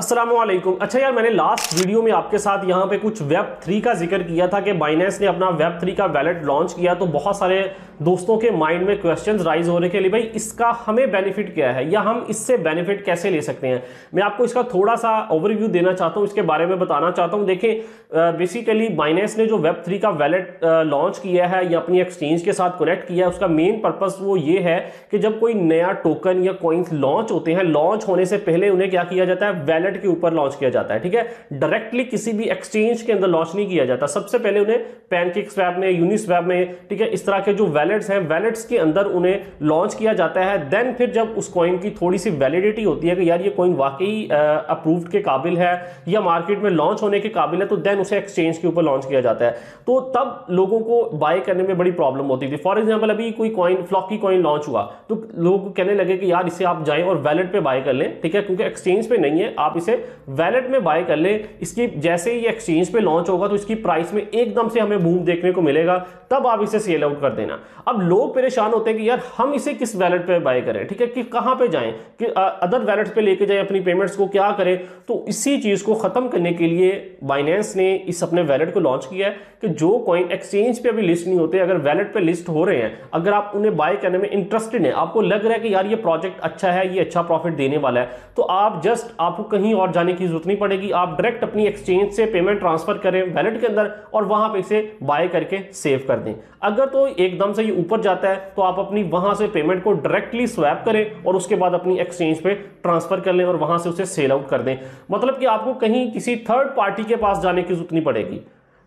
असलम अच्छा यार मैंने लास्ट वीडियो में आपके साथ यहाँ पे कुछ वेब थ्री का जिक्र किया था कि बाइनेंस ने अपना वेब थ्री का वैलेट लॉन्च किया तो बहुत सारे दोस्तों के माइंड में क्वेश्चन राइज हो रहे थे भाई इसका हमें बेनिफिट क्या है या हम इससे बेनिफिट कैसे ले सकते हैं मैं आपको इसका थोड़ा सा ओवरव्यू देना चाहता हूँ इसके बारे में बताना चाहता हूँ देखें बेसिकली बाइनेंस ने जो वेब थ्री का वैलेट लॉन्च किया है या अपनी एक्सचेंज के साथ कनेक्ट किया है उसका मेन पर्पज़ वो ये है कि जब कोई नया टोकन या कॉइन्स लॉन्च होते हैं लॉन्च होने से पहले उन्हें क्या किया जाता है वैलेट वॉलेट के ऊपर लॉन्च किया जाता है ठीक है डायरेक्टली किसी भी एक्सचेंज के अंदर लॉन्च नहीं किया जाता सबसे पहले उन्हें पैनकेक स्वैप में यूनिस वैप में ठीक है इस तरह के जो वैलेट्स हैं वैलेट्स के अंदर उन्हें लॉन्च किया जाता है देन फिर जब उस कॉइन की थोड़ी सी वैलिडिटी होती है कि यार ये कॉइन वाकई अप्रूव्ड के काबिल है या मार्केट में लॉन्च होने के काबिल है तो देन उसे एक्सचेंज के ऊपर लॉन्च किया जाता है तो तब लोगों को बाय करने में बड़ी प्रॉब्लम होती थी फॉर एग्जाम्पल अभी कोई कॉइन फ्लॉकी कॉइन लॉन्च हुआ तो लोग कहने लगे कि यार इसे आप जाएं और वैलेट पे बाय कर लें ठीक है क्योंकि एक्सचेंज पे नहीं है आप आप इसे वैलेट में बाय कर लें इसकी जैसे ही एक्सचेंज पे लॉन्च होगा तो इसकी प्राइस में एकदम से हमें बूम देखने को मिलेगा तब आप इसे सेल आउट कर देना अब लोग परेशान होते हैं कि यार हम इसे किस वैलेट पे बाय करें ठीक है कि कहाँ पे जाएं कि अदर वैलेट पे लेके जाएं अपनी पेमेंट्स को क्या करें तो इसी चीज़ को ख़त्म करने के लिए बाइनेंस ने इस अपने वैलेट को लॉन्च किया है कि जो कॉइन एक्सचेंज पे अभी लिस्ट नहीं होते अगर वैलेट पे लिस्ट हो रहे हैं अगर आप उन्हें बाय करने में इंटरेस्टेड हैं आपको लग रहा है कि यार ये प्रोजेक्ट अच्छा है ये अच्छा प्रॉफिट देने वाला है तो आप जस्ट आपको कहीं और जाने की जरूरत नहीं पड़ेगी आप डायरेक्ट अपनी एक्सचेंज से पेमेंट ट्रांसफर करें वैलेट के अंदर और वहां पे इसे बाय करके सेव कर दें अगर तो एकदम से ये ऊपर जाता है तो आप अपनी वहां से पेमेंट को डायरेक्टली स्वैप करें और उसके बाद अपनी एक्सचेंज पे ट्रांसफर कर लें और वहां से उसे सेल आउट कर दें मतलब कि आपको कहीं किसी थर्ड पार्टी के पास जाने की जरूरत नहीं पड़ेगी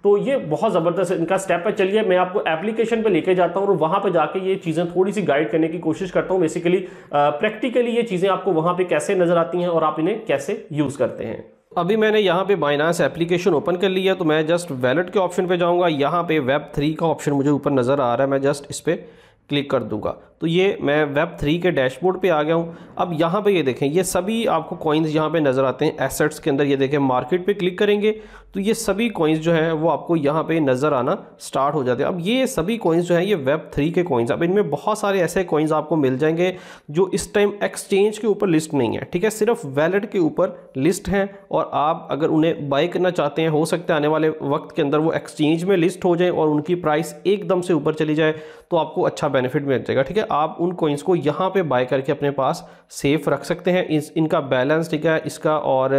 तो ये बहुत ज़बरदस्त इनका स्टेप है चलिए मैं आपको एप्लीकेशन पे लेके जाता हूँ और वहाँ पे जाके ये चीज़ें थोड़ी सी गाइड करने की कोशिश करता हूँ बेसिकली प्रैक्टिकली ये चीज़ें आपको वहाँ पे कैसे नज़र आती हैं और आप इन्हें कैसे यूज़ करते हैं अभी मैंने यहाँ पे बाइनास एप्लीकेशन ओपन कर लिया है तो मैं जस्ट वैलेट के ऑप्शन पर जाऊँगा यहाँ पे वेब थ्री का ऑप्शन मुझे ऊपर नज़र आ रहा है मैं जस्ट इस पर क्लिक कर दूंगा तो ये मैं वेब थ्री के डैशबोर्ड पे आ गया हूँ अब यहाँ पे ये देखें ये सभी आपको कॉइन्स यहाँ पे नज़र आते हैं एसेट्स के अंदर ये देखें मार्केट पे क्लिक करेंगे तो ये सभी कॉइन्स जो है वो आपको यहाँ पे नज़र आना स्टार्ट हो जाते हैं अब ये सभी कॉइन्स जो है ये वेब थ्री के कॉइन्स अब इनमें बहुत सारे ऐसे कॉइन्स आपको मिल जाएंगे जो इस टाइम एक्सचेंज के ऊपर लिस्ट नहीं है ठीक है सिर्फ वैलेट के ऊपर लिस्ट हैं और आप अगर उन्हें बाई करना चाहते हैं हो सकता है आने वाले वक्त के अंदर वो एक्सचेंज में लिस्ट हो जाए और उनकी प्राइस एकदम से ऊपर चली जाए तो आपको अच्छा बेनिफिट मिल जाएगा ठीक है आप उन कोइंस को यहाँ पे बाय करके अपने पास सेफ रख सकते हैं इस इनका बैलेंस ठीक है इसका और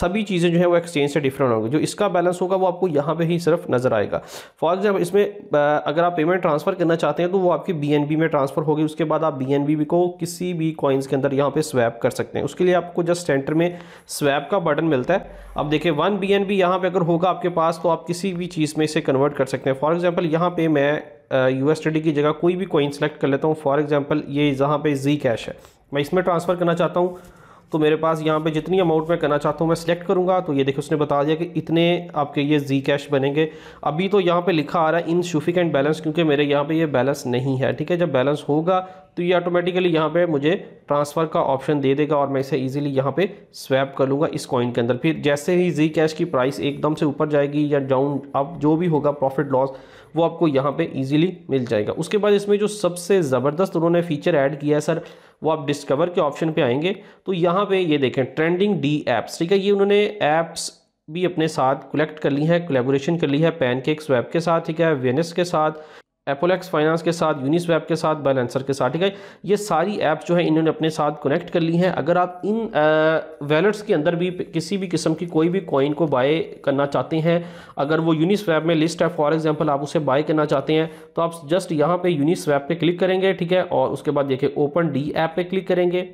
सभी चीज़ें जो है वो एक्सचेंज से डिफरेंट होंगी जो इसका बैलेंस होगा वो आपको यहाँ पे ही सिर्फ नज़र आएगा फॉर एग्जाम्पल इसमें अगर आप पेमेंट ट्रांसफ़र करना चाहते हैं तो वो आपकी बी में ट्रांसफ़र होगी उसके बाद आप बी को किसी भी कॉइन्स के अंदर यहाँ पर स्वैप कर सकते हैं उसके लिए आपको जस्ट सेंटर में स्वैप का बटन मिलता है अब देखिए वन बी एन बी यहाँ पर अगर होगा आपके पास तो आप किसी भी चीज़ में इसे कन्वर्ट कर सकते हैं फॉर एग्जाम्पल यहाँ पर मैं यू की जगह कोई भी कॉइन सेलेक्ट कर लेता हूँ फॉर एग्जाम्पल ये जहाँ पे जी कैश है मैं इसमें ट्रांसफ़र करना चाहता हूँ तो मेरे पास यहाँ पे जितनी अमाउंट मैं करना चाहता हूँ मैं सिलेक्ट करूँगा तो ये देखिए उसने बता दिया कि इतने आपके ये जी कैश बनेंगे अभी तो यहाँ पे लिखा आ रहा है इन एंड बैलेंस क्योंकि मेरे यहाँ पे ये बैलेंस नहीं है ठीक है जब बैलेंस होगा तो ये ऑटोमेटिकली यहाँ पे मुझे ट्रांसफ़र का ऑप्शन दे देगा और मैं इसे ईजिली यहाँ पर स्वैप कर लूँगा इस कॉइन के अंदर फिर जैसे ही जी कैश की प्राइस एकदम से ऊपर जाएगी या डाउन अब जो भी होगा प्रॉफिट लॉस वो आपको यहाँ पे इजीली मिल जाएगा उसके बाद इसमें जो सबसे ज़बरदस्त उन्होंने फीचर ऐड किया है सर वो आप डिस्कवर के ऑप्शन पे आएंगे तो यहाँ पे ये देखें ट्रेंडिंग डी ऐप्स ठीक है ये उन्होंने ऐप्स भी अपने साथ कलेक्ट कर ली है कोलेबोरेशन कर ली है पैन स्वैप के साथ ठीक है वेनस के साथ एपोलेक्स फाइनेंस के साथ यूनिस्वैप के साथ बैलेंसर के साथ ठीक है ये सारी ऐप जो है इन्होंने अपने साथ कनेक्ट कर ली हैं अगर आप इन वैलेट्स के अंदर भी किसी भी किस्म की कोई भी कॉइन को बाय करना चाहते हैं अगर वो यूनिस्वैप में लिस्ट है फॉर एग्जांपल आप उसे बाय करना चाहते हैं तो आप जस्ट यहाँ पर यूनिस्वैप पे क्लिक करेंगे ठीक है और उसके बाद देखिए ओपन डी ऐप पर क्लिक करेंगे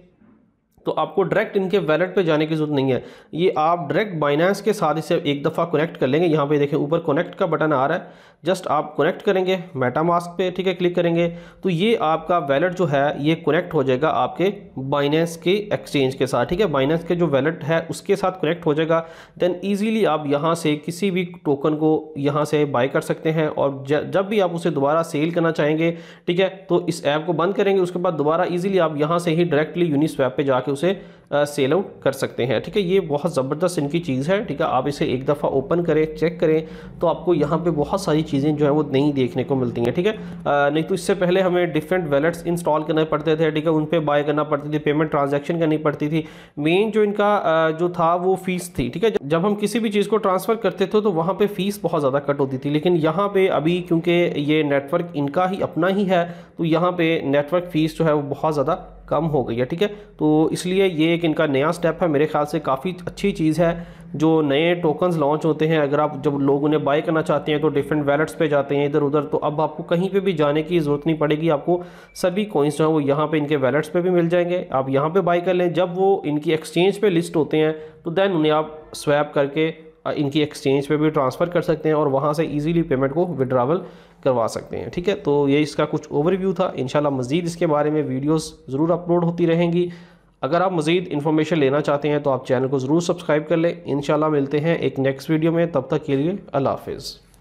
तो आपको डायरेक्ट इनके वैलेट पे जाने की ज़रूरत नहीं है ये आप डायरेक्ट बाइनेंस के साथ इसे एक दफ़ा कनेक्ट कर लेंगे यहाँ पे देखें ऊपर कनेक्ट का बटन आ रहा है जस्ट आप कनेक्ट करेंगे मेटा मास्क पर ठीक है क्लिक करेंगे तो ये आपका वैलेट जो है ये कनेक्ट हो जाएगा आपके बाइनेंस के एक्सचेंज के साथ ठीक है बाइनेंस के जो वैलेट है उसके साथ कनेक्ट हो जाएगा देन ईजीली आप यहाँ से किसी भी टोकन को यहाँ से बाय कर सकते हैं और जब भी आप उसे दोबारा सेल करना चाहेंगे ठीक है तो इस ऐप को बंद करेंगे उसके बाद दोबारा ईजिली आप यहाँ से ही डायरेक्टली यूनिस्वैप पर जाके उसे सेल आउट कर सकते हैं ठीक है ये बहुत ज़बरदस्त इनकी चीज़ है ठीक है आप इसे एक दफ़ा ओपन करें चेक करें तो आपको यहाँ पे बहुत सारी चीज़ें जो है वो नहीं देखने को मिलती हैं ठीक है नहीं तो इससे पहले हमें डिफरेंट वैलेट्स इंस्टॉल करने पड़ते थे ठीक है उन पर बाय करना पड़ती थी पेमेंट ट्रांजेक्शन करनी पड़ती थी मेन जो इनका जो था वो फ़ीस थी ठीक है जब हम किसी भी चीज़ को ट्रांसफ़र करते थे तो वहाँ पर फ़ीस बहुत ज़्यादा कट होती थी लेकिन यहाँ पर अभी क्योंकि ये नेटवर्क इनका ही अपना ही है तो यहाँ पे नेटवर्क फ़ीस जो है वो बहुत ज़्यादा कम हो गई है ठीक है तो इसलिए ये एक इनका नया स्टेप है मेरे ख्याल से काफ़ी अच्छी चीज़ है जो नए टोकन्स लॉन्च होते हैं अगर आप जब लोग उन्हें बाय करना चाहते हैं तो डिफरेंट वैलेट्स पे जाते हैं इधर उधर तो अब आपको कहीं पे भी जाने की ज़रूरत नहीं पड़ेगी आपको सभी कोइंस जो हैं वो यहाँ पे इनके वैलेट्स पे भी मिल जाएंगे आप यहाँ पे बाय कर लें जब वो इनकी एक्सचेंज पे लिस्ट होते हैं तो दैन उन्हें आप स्वैप करके इनकी एक्सचेंज पर भी ट्रांसफ़र कर सकते हैं और वहाँ से ईजिली पेमेंट को विड्रावल करवा सकते हैं ठीक है तो ये इसका कुछ ओवरव्यू था इन मज़ीद इसके बारे में वीडियोज़ ज़रूर अपलोड होती रहेंगी अगर आप मज़ीद इन्फॉर्मेशन लेना चाहते हैं तो आप चैनल को ज़रूर सब्सक्राइब कर लें इन मिलते हैं एक नेक्स्ट वीडियो में तब तक के लिए अल्लाह हाफिज़